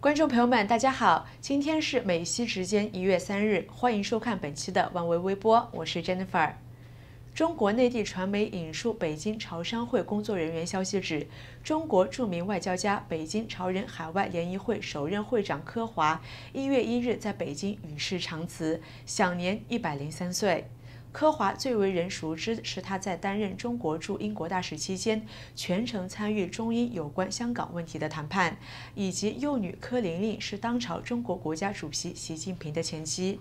观众朋友们，大家好，今天是美西时间一月三日，欢迎收看本期的万维微播，我是 Jennifer。中国内地传媒引述北京潮商会工作人员消息指，中国著名外交家、北京潮人海外联谊会首任会长柯华，一月一日在北京与世长辞，享年一百零三岁。柯华最为人熟知的是他在担任中国驻英国大使期间，全程参与中英有关香港问题的谈判，以及幼女柯玲玲是当朝中国国家主席习近平的前妻。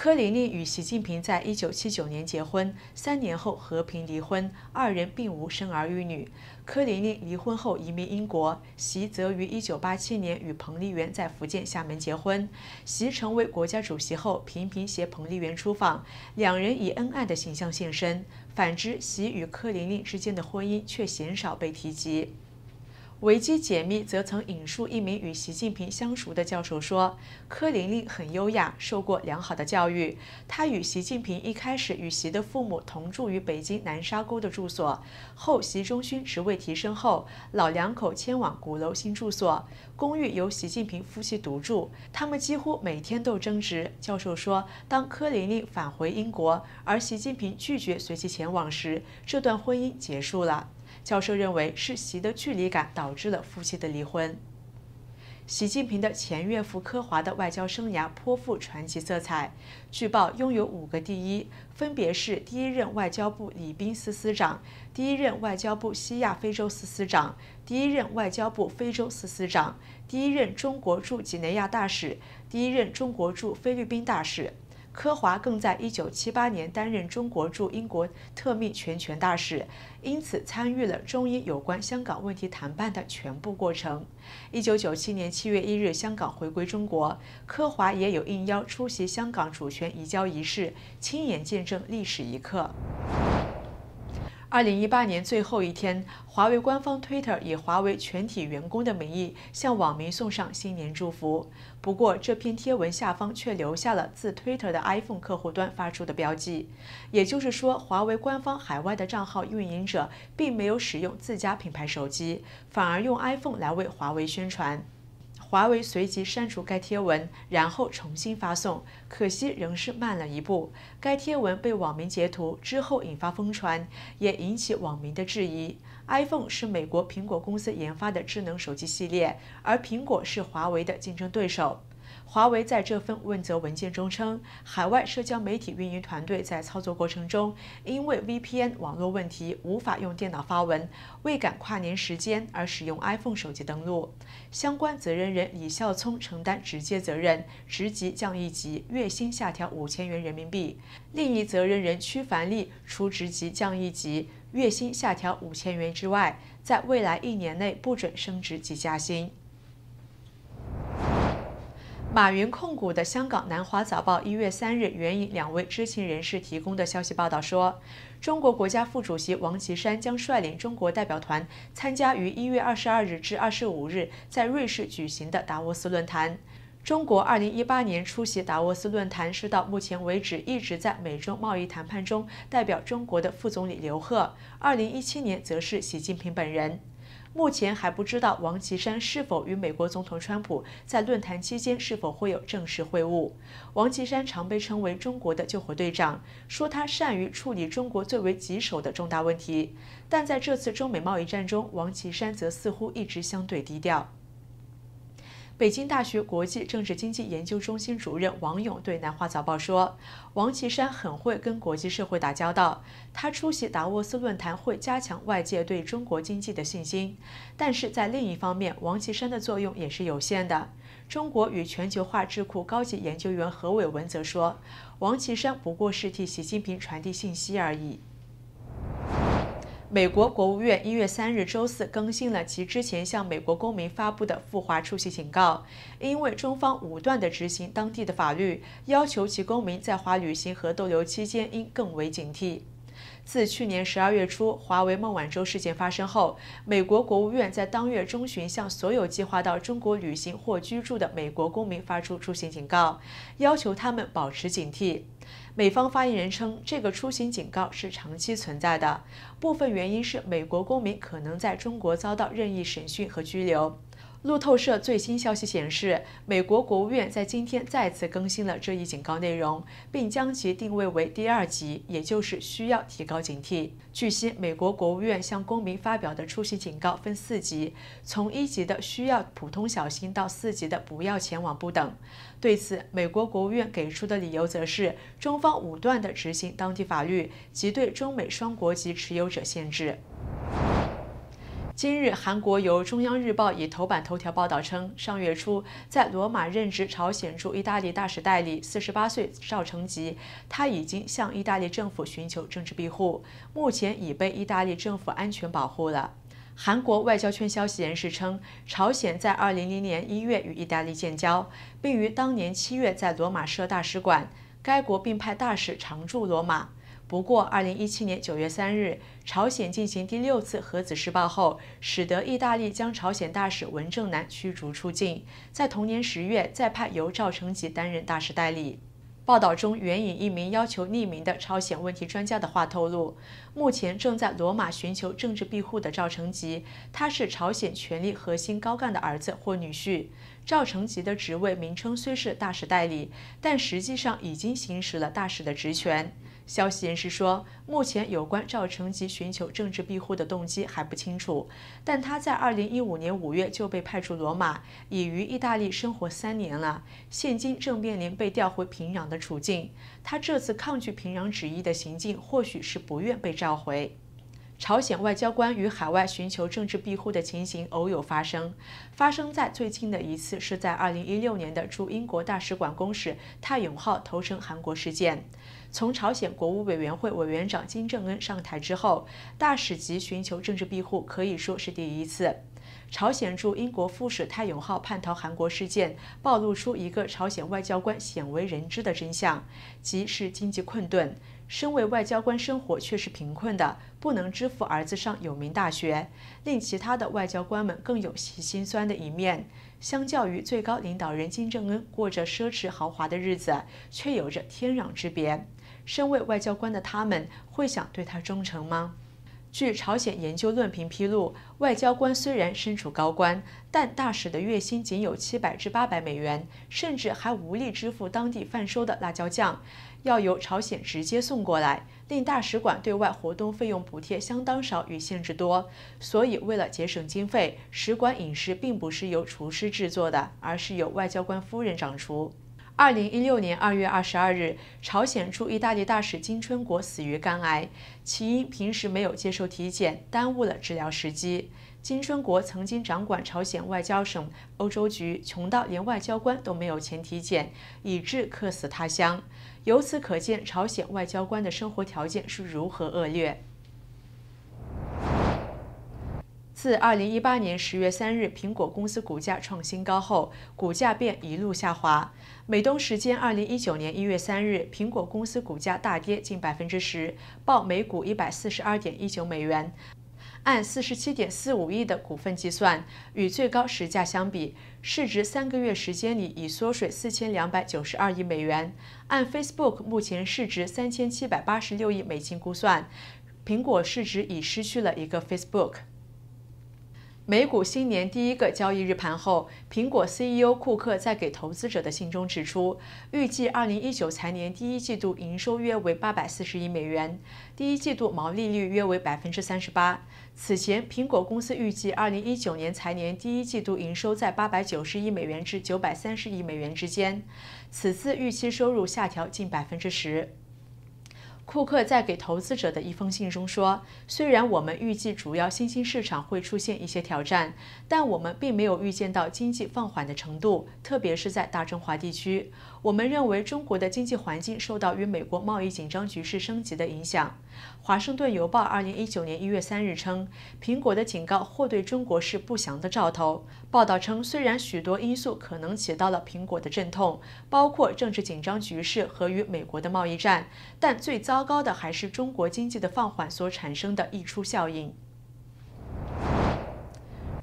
柯玲玲与习近平在一九七九年结婚，三年后和平离婚，二人并无生儿育女。柯玲玲离婚后移民英国，习则于一九八七年与彭丽媛在福建厦门结婚。习成为国家主席后，频频携彭丽媛出访，两人以恩爱的形象现身。反之，习与柯玲玲之间的婚姻却鲜少被提及。维基解密则曾引述一名与习近平相熟的教授说：“柯玲玲很优雅，受过良好的教育。他与习近平一开始与习的父母同住于北京南沙沟的住所，后习仲勋职位提升后，老两口迁往鼓楼新住所，公寓由习近平夫妻独住。他们几乎每天都争执。”教授说：“当柯玲玲返回英国，而习近平拒绝随其前往时，这段婚姻结束了。”教授认为是习的距离感导致了夫妻的离婚。习近平的前岳父科华的外交生涯颇富传奇色彩，据报拥有五个第一，分别是第一任外交部礼宾司司长，第一任外交部西亚非洲司司长，第一任外交部非洲司司长，第一任中国驻几内亚大使，第一任中国驻菲律宾大使。科华更在1978年担任中国驻英国特命全权大使，因此参与了中英有关香港问题谈判的全部过程。1997年7月1日，香港回归中国，科华也有应邀出席香港主权移交仪式，亲眼见证历史一刻。二零一八年最后一天，华为官方 Twitter 以华为全体员工的名义向网民送上新年祝福。不过，这篇贴文下方却留下了自 Twitter 的 iPhone 客户端发出的标记，也就是说，华为官方海外的账号运营者并没有使用自家品牌手机，反而用 iPhone 来为华为宣传。华为随即删除该贴文，然后重新发送，可惜仍是慢了一步。该贴文被网民截图之后引发疯传，也引起网民的质疑。iPhone 是美国苹果公司研发的智能手机系列，而苹果是华为的竞争对手。华为在这份问责文件中称，海外社交媒体运营团队在操作过程中，因为 VPN 网络问题无法用电脑发文，为赶跨年时间而使用 iPhone 手机登录。相关责任人李孝聪承担直接责任，职级降一级，月薪下调五千元人民币。另一责任人屈凡立除职级降一级、月薪下调五千元之外，在未来一年内不准升职及加薪。马云控股的香港南华早报一月三日援引两位知情人士提供的消息报道说，中国国家副主席王岐山将率领中国代表团参加于一月二十二日至二十五日在瑞士举行的达沃斯论坛。中国二零一八年出席达沃斯论坛是到目前为止一直在美中贸易谈判中代表中国的副总理刘鹤，二零一七年则是习近平本人。目前还不知道王岐山是否与美国总统川普在论坛期间是否会有正式会晤。王岐山常被称为中国的“救火队长”，说他善于处理中国最为棘手的重大问题。但在这次中美贸易战中，王岐山则似乎一直相对低调。北京大学国际政治经济研究中心主任王勇对南华早报说：“王岐山很会跟国际社会打交道，他出席达沃斯论坛会加强外界对中国经济的信心。但是在另一方面，王岐山的作用也是有限的。”中国与全球化智库高级研究员何伟文则说：“王岐山不过是替习近平传递信息而已。”美国国务院一月三日周四更新了其之前向美国公民发布的赴华出席警告，因为中方武断地执行当地的法律，要求其公民在华旅行和逗留期间应更为警惕。自去年十二月初华为孟晚舟事件发生后，美国国务院在当月中旬向所有计划到中国旅行或居住的美国公民发出出行警告，要求他们保持警惕。美方发言人称，这个出行警告是长期存在的，部分原因是美国公民可能在中国遭到任意审讯和拘留。路透社最新消息显示，美国国务院在今天再次更新了这一警告内容，并将其定位为第二级，也就是需要提高警惕。据悉，美国国务院向公民发表的出行警告分四级，从一级的需要普通小心到四级的不要前往不等。对此，美国国务院给出的理由则是中方武断地执行当地法律及对中美双国籍持有者限制。今日，韩国《由中央日报》以头版头条报道称，上月初在罗马任职朝鲜驻意大利大使代理四十八岁赵成吉，他已经向意大利政府寻求政治庇护，目前已被意大利政府安全保护了。韩国外交圈消息人士称，朝鲜在二零零年一月与意大利建交，并于当年七月在罗马设大使馆，该国并派大使常驻罗马。不过，二零一七年九月三日，朝鲜进行第六次核子试爆后，使得意大利将朝鲜大使文正南驱逐出境。在同年十月，再派由赵成吉担任大使代理。报道中援引一名要求匿名的朝鲜问题专家的话透露，目前正在罗马寻求政治庇护的赵成吉，他是朝鲜权力核心高干的儿子或女婿。赵成吉的职位名称虽是大使代理，但实际上已经行使了大使的职权。消息人士说，目前有关赵成吉寻求政治庇护的动机还不清楚，但他在2015年5月就被派出罗马，已于意大利生活三年了，现今正面临被调回平壤的处境。他这次抗拒平壤旨意的行径，或许是不愿被召回。朝鲜外交官与海外寻求政治庇护的情形偶有发生，发生在最近的一次是在2016年的驻英国大使馆公使泰永浩投诚韩国事件。从朝鲜国务委员会委员长金正恩上台之后，大使级寻求政治庇护可以说是第一次。朝鲜驻英国副使泰永浩叛逃韩国事件，暴露出一个朝鲜外交官鲜为人知的真相，即是经济困顿。身为外交官，生活却是贫困的，不能支付儿子上有名大学，令其他的外交官们更有其酸的一面。相较于最高领导人金正恩过着奢侈豪华的日子，却有着天壤之别。身为外交官的他们会想对他忠诚吗？据朝鲜研究论评披露，外交官虽然身处高官，但大使的月薪仅有七百至八百美元，甚至还无力支付当地贩售的辣椒酱，要由朝鲜直接送过来，令大使馆对外活动费用补贴相当少与限制多。所以为了节省经费，使馆饮食并不是由厨师制作的，而是由外交官夫人掌厨。二零一六年二月二十二日，朝鲜驻意大利大使金春国死于肝癌，其因平时没有接受体检，耽误了治疗时机。金春国曾经掌管朝鲜外交省欧洲局，穷到连外交官都没有钱体检，以致客死他乡。由此可见，朝鲜外交官的生活条件是如何恶劣。自2018年10月3日苹果公司股价创新高后，股价便一路下滑。美东时间2019年1月3日，苹果公司股价大跌近百分之十，报每股142.19美元。按47.45亿的股份计算，与最高时价相比，市值三个月时间里已缩水4292亿美元。按 Facebook 目前市值3786亿美金估算，苹果市值已失去了一个 Facebook。美股新年第一个交易日盘后，苹果 CEO 库克在给投资者的信中指出，预计2019财年第一季度营收约为840亿美元，第一季度毛利率约为38%。此前，苹果公司预计2019年财年第一季度营收在890亿美元至930亿美元之间，此次预期收入下调近10%。库克在给投资者的一封信中说：“虽然我们预计主要新兴市场会出现一些挑战，但我们并没有预见到经济放缓的程度，特别是在大中华地区。我们认为中国的经济环境受到与美国贸易紧张局势升级的影响。”《华盛顿邮报》二零一九年一月三日称，苹果的警告或对中国是不祥的兆头。报道称，虽然许多因素可能起到了苹果的阵痛，包括政治紧张局势和与美国的贸易战，但最糟。糟糕的还是中国经济的放缓所产生的溢出效应。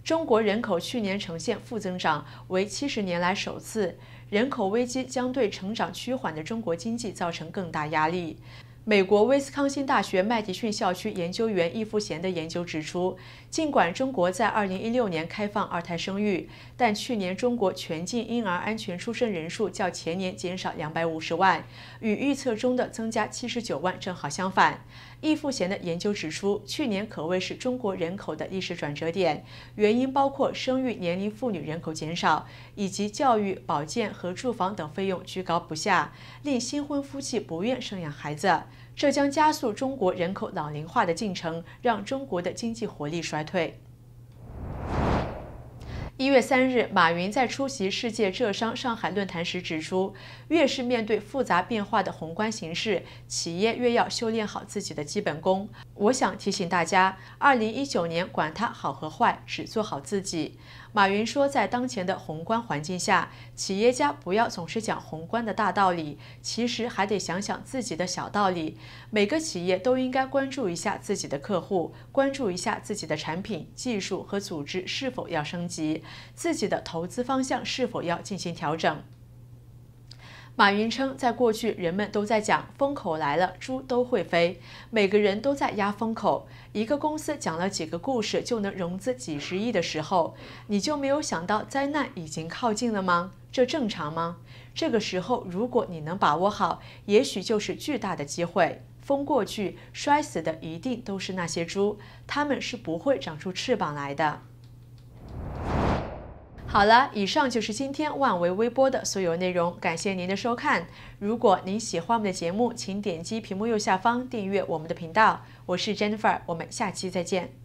中国人口去年呈现负增长，为七十年来首次，人口危机将对成长趋缓的中国经济造成更大压力。美国威斯康星大学麦迪逊校区研究员易富贤的研究指出，尽管中国在2016年开放二胎生育，但去年中国全境婴儿安全出生人数较前年减少250万，与预测中的增加79万正好相反。易富贤的研究指出，去年可谓是中国人口的历史转折点，原因包括生育年龄妇女人口减少，以及教育、保健和住房等费用居高不下，令新婚夫妻不愿生养孩子。这将加速中国人口老龄化的进程，让中国的经济活力衰退。一月三日，马云在出席世界浙商上海论坛时指出，越是面对复杂变化的宏观形势，企业越要修炼好自己的基本功。我想提醒大家，二零一九年管它好和坏，只做好自己。马云说，在当前的宏观环境下，企业家不要总是讲宏观的大道理，其实还得想想自己的小道理。每个企业都应该关注一下自己的客户，关注一下自己的产品、技术和组织是否要升级。自己的投资方向是否要进行调整？马云称，在过去人们都在讲风口来了，猪都会飞，每个人都在压风口。一个公司讲了几个故事就能融资几十亿的时候，你就没有想到灾难已经靠近了吗？这正常吗？这个时候如果你能把握好，也许就是巨大的机会。风过去，摔死的一定都是那些猪，它们是不会长出翅膀来的。好了，以上就是今天万维微播的所有内容。感谢您的收看。如果您喜欢我们的节目，请点击屏幕右下方订阅我们的频道。我是 Jennifer，我们下期再见。